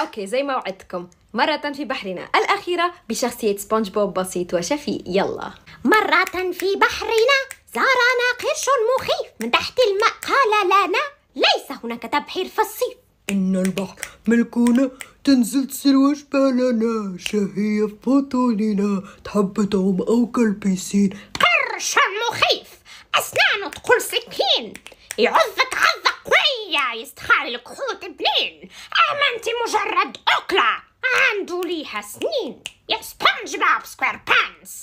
اوكي زي ما وعدتكم مرة في بحرنا الأخيرة بشخصية سبونج بوب بسيط وشفي يلا مرة في بحرنا زارنا قرش مخيف من تحت الماء قال لنا ليس هناك تبحير في الصيف إن البحر ملكونا تنزل تصير وجبالنا شهية في بطوننا تحب تعوم أو كالبيسين قرش مخيف أسنانه تقول سكين يعضك عظة قوية يستحال الكحوت بنين ما انت مجرد أكلة عنده ليها سنين يا سبونج باب سكوير بانس